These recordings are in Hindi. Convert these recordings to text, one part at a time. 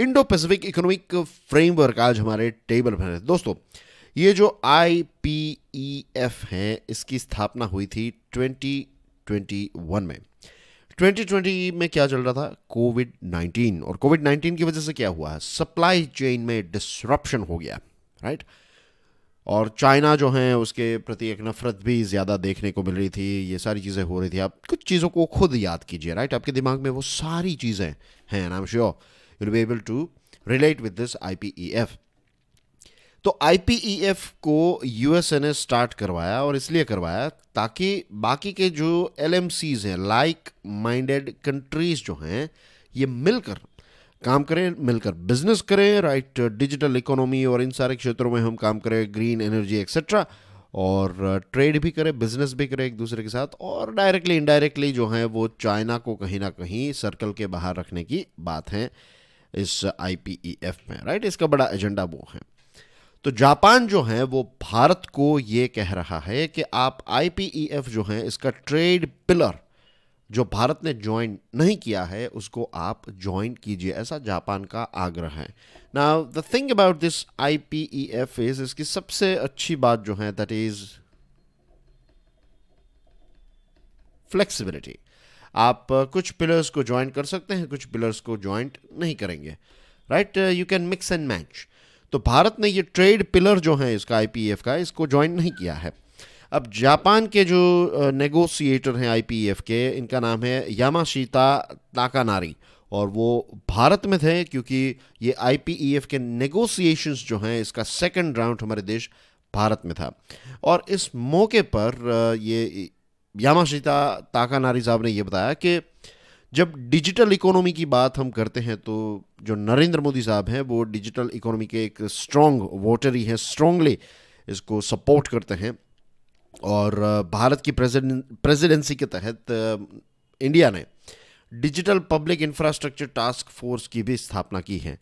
इंडो पैसिफिक इकोनॉमिक फ्रेमवर्क आज हमारे टेबल पर है दोस्तों ये जो आई पी ई एफ है इसकी स्थापना हुई थी 2021 में 2020 में क्या चल रहा था कोविड 19 और कोविड 19 की वजह से क्या हुआ सप्लाई चेन में डिसरप्शन हो गया राइट और चाइना जो है उसके प्रति एक नफरत भी ज़्यादा देखने को मिल रही थी ये सारी चीज़ें हो रही थी आप कुछ चीज़ों को खुद याद कीजिए राइट आपके दिमाग में वो सारी चीज़ें हैं नाम sure you be able to relate with this IPEF. तो आई e को यू ने स्टार्ट करवाया और इसलिए करवाया ताकि बाकी के जो एल हैं लाइक माइंडेड कंट्रीज जो हैं ये मिलकर काम करें मिलकर बिजनेस करें राइट डिजिटल इकोनॉमी और इन सारे क्षेत्रों में हम काम करें ग्रीन एनर्जी एक्सेट्रा और ट्रेड uh, भी करें बिजनेस भी करें एक दूसरे के साथ और डायरेक्टली इनडायरेक्टली जो है वो चाइना को कहीं ना कहीं सर्कल के बाहर रखने की बात है इस आईपीईएफ e में राइट इसका बड़ा एजेंडा वो है तो जापान जो है वो भारत को ये कह रहा है कि आप आईपीईएफ e जो है इसका ट्रेड पिलर जो भारत ने ज्वाइन नहीं किया है उसको आप ज्वाइन कीजिए ऐसा जापान का आग्रह है ना the thing about this F is इसकी सबसे अच्छी बात जो है दैट इज फ्लेक्सिबिलिटी आप कुछ पिलर्स को ज्वाइन कर सकते हैं कुछ पिलर्स को ज्वाइंट नहीं करेंगे right you can mix and match तो भारत ने ये ट्रेड पिलर जो है इसका आईपीएफ e का इसको ज्वाइन नहीं किया है अब जापान के जो नेगोशिएटर हैं आईपीएफ e के इनका नाम है यामाशीता ताकानारी और वो भारत में थे क्योंकि ये आईपीईएफ e के नेगोशिएशंस जो हैं इसका सेकंड राउंड हमारे देश भारत में था और इस मौके पर ये यामाशिता ताका नारी साहब ने यह बताया कि जब डिजिटल इकोनॉमी की बात हम करते हैं तो जो नरेंद्र मोदी साहब हैं वो डिजिटल इकोनॉमी के एक स्ट्रॉन्ग वोटर ही हैं स्ट्रॉन्गली इसको सपोर्ट करते हैं और भारत की प्रेसिडेंसी के तहत इंडिया ने digital public infrastructure task force की भी स्थापना की है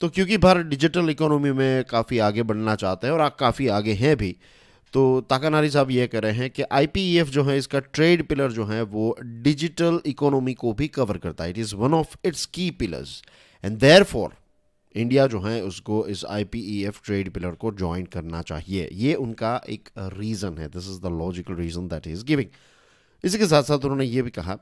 तो क्योंकि भारत डिजिटल इकोनॉमी में काफ़ी आगे बढ़ना चाहते हैं और काफ़ी आगे हैं भी तो ताकानारी साहब ये कह रहे हैं कि आईपीईएफ e जो है इसका ट्रेड पिलर जो है वो डिजिटल इकोनॉमी को भी कवर करता है it is one of its key pillars and therefore India जो है उसको इस आईपीईएफ ट्रेड पिलर को ज्वाइन करना चाहिए ये उनका एक रीज़न है this is the logical reason that is giving इसी के साथ साथ उन्होंने ये भी कहा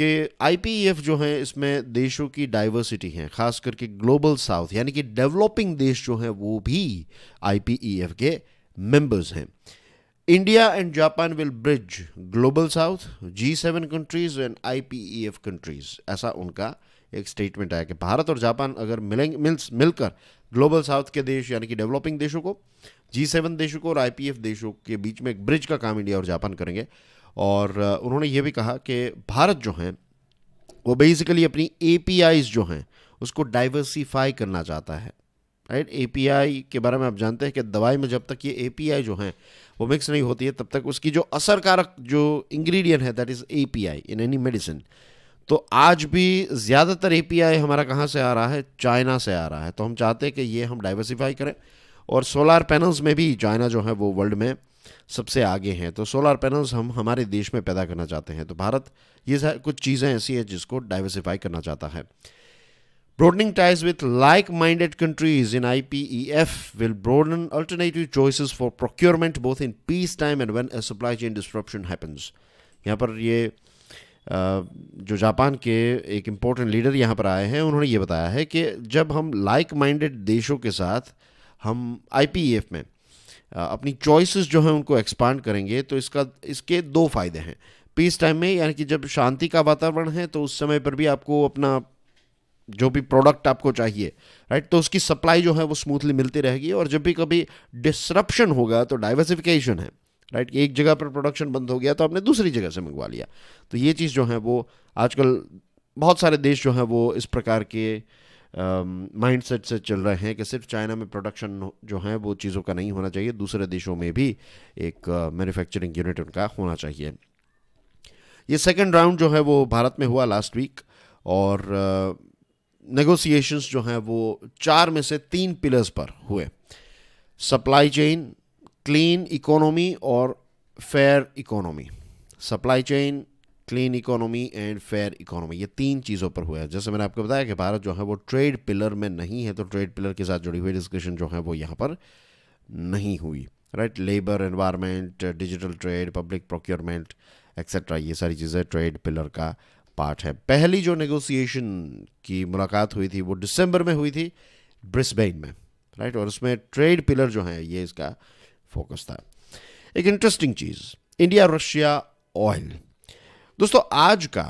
कि आईपीईएफ e जो है इसमें देशों की डाइवर्सिटी है खास करके ग्लोबल साउथ यानी कि डेवलपिंग देश जो है वो भी आईपीईएफ e के मेंबर्स हैं India and Japan will bridge global south G seven countries and F countries ऐसा उनका एक स्टेटमेंट आया कि भारत और जापान अगर मिलेंगे मिलकर ग्लोबल साउथ के देश यानी कि डेवलपिंग देशों को जी सेवन देशों को और एफ e देशों के बीच में एक ब्रिज का काम इंडिया और जापान करेंगे और उन्होंने ये भी कहा कि भारत जो हैं वो बेसिकली अपनी ए जो हैं उसको डाइवर्सीफाई करना चाहता है राइट ए के बारे में आप जानते हैं कि दवाई में जब तक ये ए जो हैं वो मिक्स नहीं होती है तब तक उसकी जो असरकारक जो इंग्रेडिएंट है that is a in any medicine तो आज भी ज़्यादातर ए हमारा कहाँ से आ रहा है चाइना से आ रहा है तो हम चाहते हैं कि ये हम डाइवर्सीफाई करें और सोलार पैनल्स में भी चाइना जो है वो वर्ल्ड में सबसे आगे हैं तो सोलार पैनल्स हम हमारे देश में पैदा करना चाहते हैं तो भारत ये कुछ चीज़ें ऐसी हैं जिसको डाइवर्सिफाई करना चाहता है Broadening ties with like minded countries in IPEF will broaden alternative choices for procurement both in peace time and when a supply chain disruption happens. यहाँ पर ये जो जापान के एक इम्पोर्टेंट लीडर यहाँ पर आए हैं उन्होंने ये बताया है कि जब हम लाइक माइंडेड देशों के साथ हम आई में अपनी चॉइसेस जो हैं उनको एक्सपांड करेंगे तो इसका इसके दो फायदे हैं पीस टाइम में यानी कि जब शांति का वातावरण है तो उस समय पर भी आपको अपना जो भी प्रोडक्ट आपको चाहिए राइट तो उसकी सप्लाई जो है वो स्मूथली मिलती रहेगी और जब भी कभी डिसरप्शन होगा तो डाइवर्सिफिकेशन है राइट एक जगह पर प्रोडक्शन बंद हो गया तो आपने दूसरी जगह से मंगवा लिया तो ये चीज़ जो है वो आजकल बहुत सारे देश जो हैं वो इस प्रकार के माइंड सेट से चल रहे हैं कि सिर्फ चाइना में प्रोडक्शन जो है वो चीज़ों का नहीं होना चाहिए दूसरे देशों में भी एक मैन्युफैक्चरिंग uh, यूनिट उनका होना चाहिए ये सेकंड राउंड जो है वो भारत में हुआ लास्ट वीक और uh, नेगोसिएशंस जो हैं वो चार में से तीन पिलर्स पर हुए सप्लाई चेन क्लीन इकोनॉमी और fair economy supply chain clean economy and fair economy ये तीन चीज़ों पर हुआ है जैसे मैंने आपको बताया कि भारत जो है वो ट्रेड पिलर में नहीं है तो ट्रेड पिलर के साथ जुड़ी हुई डिस्कशन जो है वो यहाँ पर नहीं हुई right labour environment digital trade public procurement etcetera ये सारी चीज़ें ट्रेड पिलर का पार्ट है पहली जो नेगोशिएशन की मुलाकात हुई थी वो दिसंबर में हुई थी ब्रिस्बेन में राइट और उसमें ट्रेड पिलर जो है ये इसका फोकस था एक इंटरेस्टिंग चीज़ इंडिया रशिया ऑयल दोस्तों आज का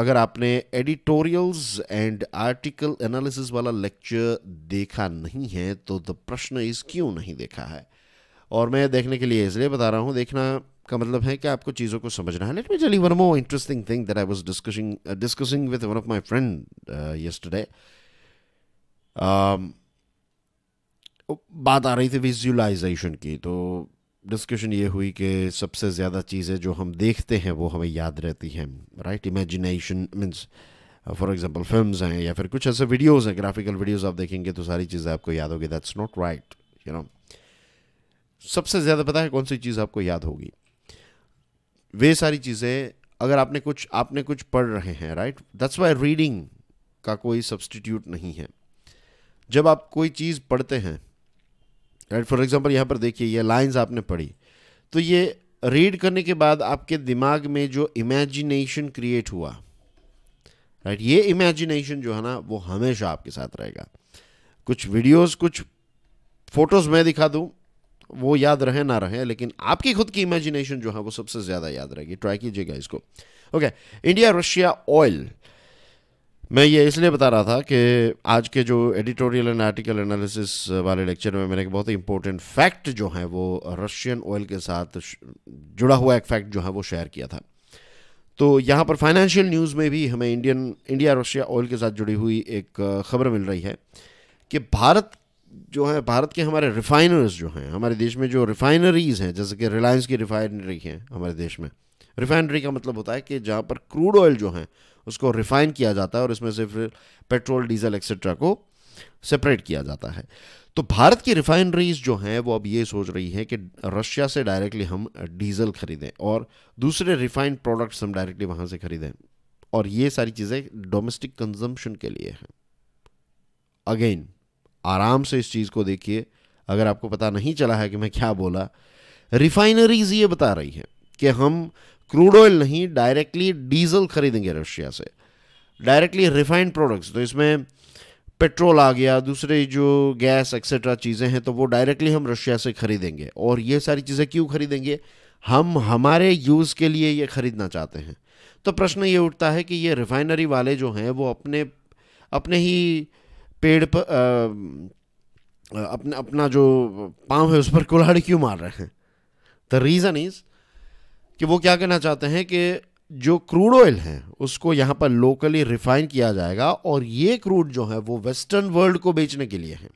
अगर आपने एडिटोरियल्स एंड आर्टिकल एनालिसिस वाला लेक्चर देखा नहीं है तो द प्रश्न इस क्यों नहीं देखा है और मैं देखने के लिए इसलिए बता रहा हूं देखना का मतलब है कि आपको चीज़ों को समझना है let me tell you one more interesting thing that I was discussing discussing with one of my friend yesterday बात आ रही थी विजुलाइजेशन की तो डिस्कशन ये हुई कि सबसे ज़्यादा चीज़ें जो हम देखते हैं वो हमें याद रहती हैं right imagination means for example film हैं या फिर कुछ ऐसे वीडियोज हैं ग्राफिकल वीडियोज आप देखेंगे तो सारी चीज़ें आपको याद होगी that's not right you know सबसे ज़्यादा पता है कौन सी चीज़ आपको याद होगी वे सारी चीज़ें अगर आपने कुछ आपने कुछ पढ़ रहे हैं राइट दैट्स वाई रीडिंग का कोई सब्सटीट्यूट नहीं है जब आप कोई चीज़ पढ़ते हैं राइट फॉर एग्जाम्पल यहाँ पर देखिए ये लाइन्स आपने पढ़ी तो ये रीड करने के बाद आपके दिमाग में जो इमेजिनेशन क्रिएट हुआ राइट ये इमेजिनेशन जो है ना वो हमेशा आपके साथ रहेगा कुछ वीडियोस कुछ फोटोज़ मैं दिखा दूँ वो याद रहे ना रहे लेकिन आपकी खुद की इमेजिनेशन जो है वो सबसे ज़्यादा याद रहेगी ट्राई कीजिएगा इसको ओके इंडिया रशिया ऑयल मैं ये इसलिए बता रहा था कि आज के जो एडिटोरियल एंड आर्टिकल एनालिसिस वाले लेक्चर में मैंने एक बहुत ही इंपॉर्टेंट फैक्ट जो है वो रशियन ऑयल के साथ जुड़ा हुआ एक फैक्ट जो है वो शेयर किया था तो यहाँ पर फाइनेंशियल न्यूज़ में भी हमें इंडियन इंडिया रशिया ऑयल के साथ जुड़ी हुई एक खबर मिल रही है कि भारत जो है भारत के हमारे रिफाइनर्स जो हैं हमारे देश में जो रिफाइनरीज़ हैं जैसे कि रिलायंस की रिफाइनरी है हमारे देश में रिफाइनरी का मतलब होता है कि जहाँ पर क्रूड ऑयल जो है उसको रिफाइन किया जाता है और इसमें से फिर पेट्रोल डीजल एक्सेट्रा को सेपरेट किया जाता है तो भारत की रिफाइनरीज जो हैं वो अब ये सोच रही है कि रशिया से डायरेक्टली हम डीजल खरीदें और दूसरे रिफाइंड प्रोडक्ट्स हम डायरेक्टली वहाँ से खरीदें और ये सारी चीज़ें डोमेस्टिक कंजम्पशन के लिए हैं अगेन आराम से इस चीज़ को देखिए अगर आपको पता नहीं चला है कि मैं क्या बोला रिफाइनरीज ये बता रही है कि हम क्रूड ऑयल नहीं डायरेक्टली डीजल खरीदेंगे रशिया से डायरेक्टली रिफाइंड प्रोडक्ट्स तो इसमें पेट्रोल आ गया दूसरे जो गैस एक्सेट्रा चीज़ें हैं तो वो डायरेक्टली हम रशिया से खरीदेंगे और ये सारी चीज़ें क्यों खरीदेंगे हम हमारे यूज़ के लिए ये ख़रीदना चाहते हैं तो प्रश्न ये उठता है कि ये रिफाइनरी वाले जो हैं वो अपने अपने ही पेड़ पर अपना अपना जो पाँव है उस पर कुल्हाड़ी क्यों मार रहे हैं द रीज़न इज़ कि वो क्या कहना चाहते हैं कि जो क्रूड ऑयल है उसको यहाँ पर लोकली रिफाइन किया जाएगा और ये क्रूड जो है वो वेस्टर्न वर्ल्ड को बेचने के लिए है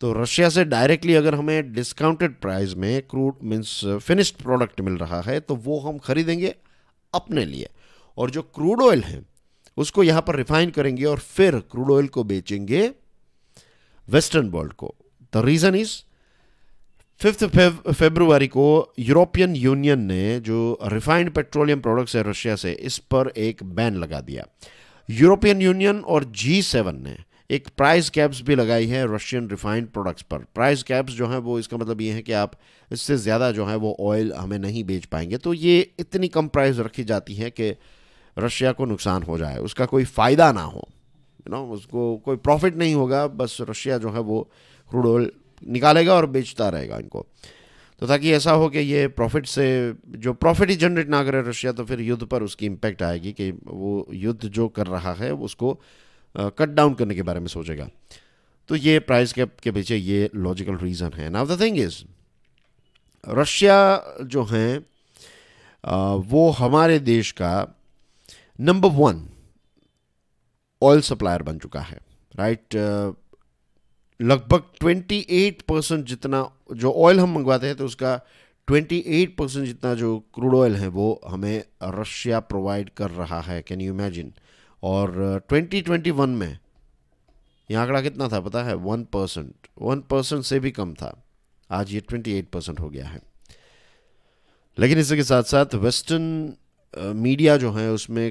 तो रशिया से डायरेक्टली अगर हमें डिस्काउंटेड प्राइस में क्रूड मीन्स फिनिश्ड प्रोडक्ट मिल रहा है तो वो हम खरीदेंगे अपने लिए और जो क्रूड ऑयल है उसको यहां पर रिफाइन करेंगे और फिर क्रूड ऑयल को बेचेंगे वेस्टर्न वर्ल्ड को the reason is fifth February को यूरोपियन यूनियन ने जो रिफाइंड पेट्रोलियम प्रोडक्ट्स है रशिया से इस पर एक बैन लगा दिया यूरोपियन यूनियन और जी सेवन ने एक प्राइस कैप्स भी लगाई है रशियन रिफाइंड प्रोडक्ट्स पर प्राइस कैप्स जो हैं वो इसका मतलब ये है कि आप इससे ज़्यादा जो है वो ऑयल हमें नहीं बेच पाएंगे तो ये इतनी कम प्राइस रखी जाती है कि रशिया को नुकसान हो जाए उसका कोई फ़ायदा ना हो यू नो उसको कोई प्रॉफिट नहीं होगा बस रशिया जो है वो क्रूड ऑयल निकालेगा और बेचता रहेगा इनको तो ताकि ऐसा हो कि ये प्रॉफिट से जो प्रॉफिट ही जनरेट ना करे रशिया तो फिर युद्ध पर उसकी इम्पैक्ट आएगी कि वो युद्ध जो कर रहा है उसको कट डाउन करने के बारे में सोचेगा तो ये प्राइस कैप के पीछे ये लॉजिकल रीज़न है now the thing is Russia जो हैं वो हमारे देश का नंबर वन ऑयल सप्लायर बन चुका है राइट uh, लगभग 28 परसेंट जितना जो ऑयल हम मंगवाते हैं तो उसका 28 परसेंट जितना जो क्रूड ऑयल है वो हमें रशिया प्रोवाइड कर रहा है कैन यू इमेजिन और 2021 uh, में ये आंकड़ा कितना था पता है वन परसेंट वन परसेंट से भी कम था आज ये 28 परसेंट हो गया है लेकिन इसके साथ साथ वेस्टर्न मीडिया जो है उसमें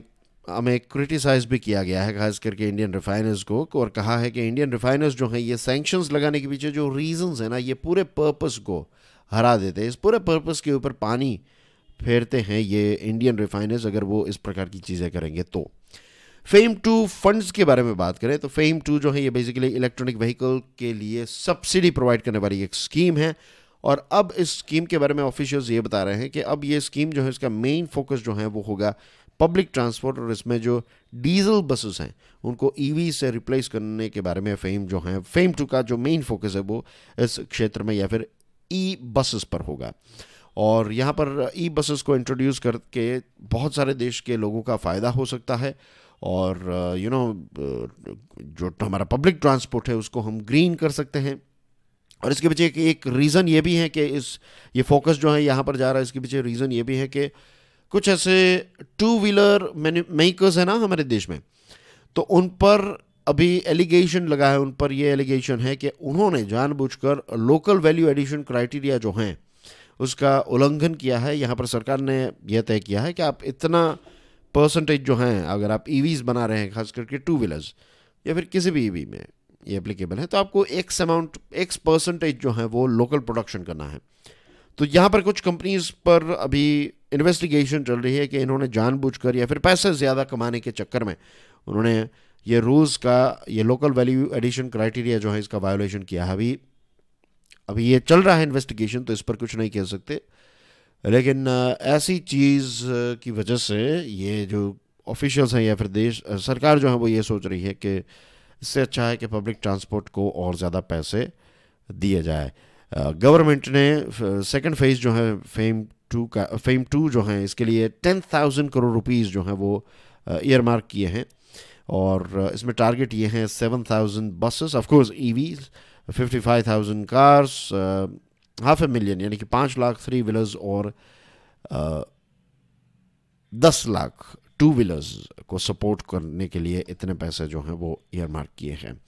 हमें क्रिटिसाइज़ भी किया गया है खास करके इंडियन रिफाइनर्स को और कहा है कि इंडियन रिफाइनर्स जो हैं ये सेंक्शंस लगाने के पीछे जो रीज़न्स हैं ना ये पूरे पर्पस को हरा देते हैं इस पूरे पर्पस के ऊपर पानी फेरते हैं ये इंडियन रिफाइनर्स अगर वो इस प्रकार की चीज़ें करेंगे तो फेम टू फंड्स के बारे में बात करें तो फेम टू जो है ये बेसिकली इलेक्ट्रॉनिक व्हीकल के लिए सब्सिडी प्रोवाइड करने वाली एक स्कीम है और अब इस स्कीम के बारे में ऑफिशियल्स ये बता रहे हैं कि अब ये स्कीम जो है इसका मेन फोकस जो है वो होगा पब्लिक ट्रांसपोर्ट और इसमें जो डीजल बसेस हैं उनको ईवी e से रिप्लेस करने के बारे में फेम जो है फेम टू का जो मेन फोकस है वो इस क्षेत्र में या फिर ई बसेस पर होगा और यहाँ पर ई बसेस को इंट्रोड्यूस करके बहुत सारे देश के लोगों का फ़ायदा हो सकता है और यू नो जो हमारा पब्लिक ट्रांसपोर्ट है उसको हम ग्रीन कर सकते हैं और इसके पीछे एक रीज़न ये भी है कि इस ये फोकस जो है यहाँ पर जा रहा है इसके पीछे रीज़न ये भी है कि कुछ ऐसे टू व्हीलर मेकर्स हैं ना हमारे देश में तो उन पर अभी एलिगेशन लगा है उन पर ये एलिगेशन है कि उन्होंने जानबूझकर लोकल वैल्यू एडिशन क्राइटेरिया जो हैं उसका उल्लंघन किया है यहाँ पर सरकार ने यह तय किया है कि आप इतना परसेंटेज जो हैं अगर आप ईवीज e बना रहे हैं खास करके टू व्हीलर्स या फिर किसी भी ईवी e में ये एप्लीकेबल है तो आपको एक्स अमाउंट एक्स परसेंटेज जो है वो लोकल प्रोडक्शन करना है तो यहाँ पर कुछ कंपनीज पर अभी इन्वेस्टिगेशन चल रही है कि इन्होंने जानबूझकर या फिर पैसे ज़्यादा कमाने के चक्कर में उन्होंने ये रूल्स का ये लोकल वैल्यू एडिशन क्राइटेरिया जो है इसका वायोलेशन किया है अभी अभी ये चल रहा है इन्वेस्टिगेशन तो इस पर कुछ नहीं कह सकते लेकिन ऐसी चीज़ की वजह से ये जो ऑफिशियल्स हैं या फिर देश सरकार जो है वो ये सोच रही है कि इससे अच्छा है कि पब्लिक ट्रांसपोर्ट को और ज़्यादा पैसे दिए जाए गवर्नमेंट ने सेकंड फेज़ जो है फेम टू का फेम टू जो हैं इसके लिए टेन थाउजेंड करोड़ रुपीज़ जो हैं वो ईयर मार्क किए हैं और इसमें टारगेट ये हैं seven thousand buses of course E V fifty five thousand cars half a million यानी कि पाँच लाख थ्री व्हीलर्स और दस लाख टू व्हीलर्स को सपोर्ट करने के लिए इतने पैसे जो हैं वो ईयर मार्क किए हैं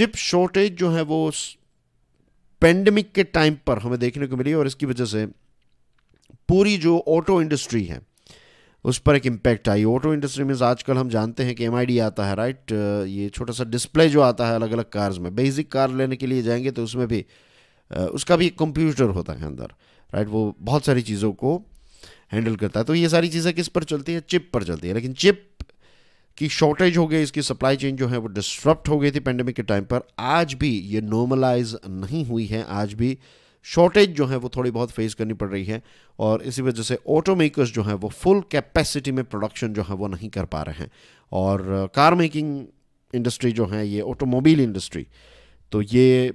चिप शॉर्टेज जो है वो पेंडेमिक के टाइम पर हमें देखने को मिली और इसकी वजह से पूरी जो ऑटो इंडस्ट्री है उस पर एक इम्पैक्ट आई ऑटो इंडस्ट्री में आजकल हम जानते हैं कि एम आता है राइट ये छोटा सा डिस्प्ले जो आता है अलग अलग कार्स में बेसिक कार लेने के लिए जाएंगे तो उसमें भी उसका भी एक कंप्यूटर होता है अंदर राइट वो बहुत सारी चीज़ों को हैंडल करता है तो ये सारी चीज़ें किस पर चलती हैं चिप पर चलती है लेकिन चिप की शॉर्टेज हो गई इसकी सप्लाई चेन जो है वो डिस्ट्रप्ट हो गई थी पेंडेमिक के टाइम पर आज भी ये नॉर्मलाइज नहीं हुई है आज भी शॉर्टेज जो है वो थोड़ी बहुत फेस करनी पड़ रही है और इसी वजह से ऑटो मेकर्स जो हैं वो फुल कैपेसिटी में प्रोडक्शन जो है वो नहीं कर पा रहे हैं और कार मेकिंग इंडस्ट्री जो है ये ऑटोमोबाइल इंडस्ट्री तो ये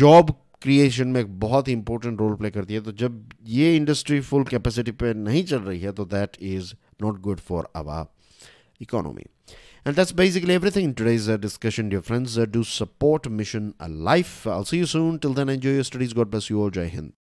जॉब क्रिएशन में एक बहुत ही इंपॉर्टेंट रोल प्ले करती है तो जब ये इंडस्ट्री फुल कैपेसिटी पे नहीं चल रही है तो that is not good for our economy And that's basically everything in today's uh, discussion, dear friends. Uh, do support Mission Alive. I'll see you soon. Till then, enjoy your studies. God bless you all. Jai Hind.